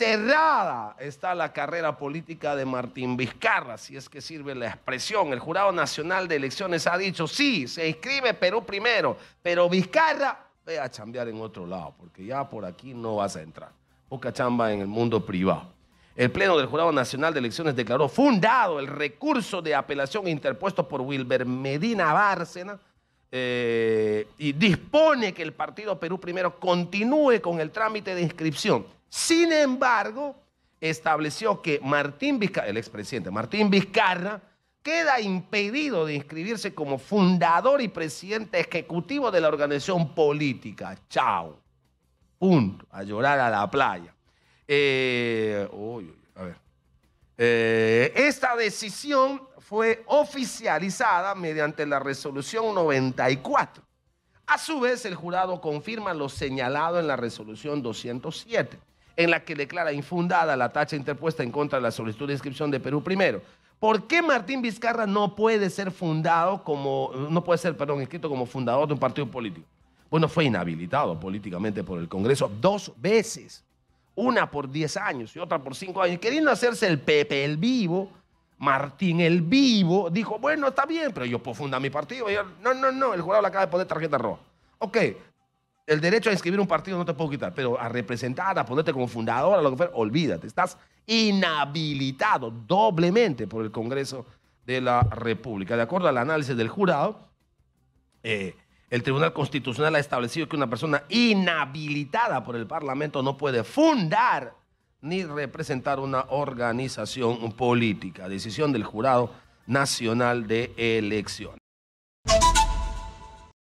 cerrada está la carrera política de Martín Vizcarra, si es que sirve la expresión. El Jurado Nacional de Elecciones ha dicho, sí, se inscribe Perú primero, pero Vizcarra ve a chambear en otro lado, porque ya por aquí no vas a entrar. Poca chamba en el mundo privado. El Pleno del Jurado Nacional de Elecciones declaró fundado el recurso de apelación interpuesto por Wilber Medina Bárcena eh, y dispone que el partido Perú Primero continúe con el trámite de inscripción sin embargo, estableció que Martín Vizcarra, el expresidente Martín Vizcarra, queda impedido de inscribirse como fundador y presidente ejecutivo de la organización política. Chao. Punto. A llorar a la playa. Eh, eh, esta decisión fue oficializada mediante la resolución 94. A su vez, el jurado confirma lo señalado en la resolución 207 en la que declara infundada la tacha interpuesta en contra de la solicitud de inscripción de Perú primero. ¿Por qué Martín Vizcarra no puede ser fundado como, no puede ser, perdón, inscrito como fundador de un partido político? Bueno, fue inhabilitado políticamente por el Congreso dos veces, una por 10 años y otra por 5 años, queriendo hacerse el Pepe el vivo. Martín el vivo dijo, bueno, está bien, pero yo puedo fundar mi partido. no, no, no, el jurado le acaba de poner tarjeta roja. Ok, el derecho a inscribir un partido no te puedo quitar, pero a representar, a ponerte como fundador, a lo que fuera, olvídate, estás inhabilitado doblemente por el Congreso de la República. De acuerdo al análisis del jurado, eh, el Tribunal Constitucional ha establecido que una persona inhabilitada por el Parlamento no puede fundar ni representar una organización política. Decisión del Jurado Nacional de Elecciones.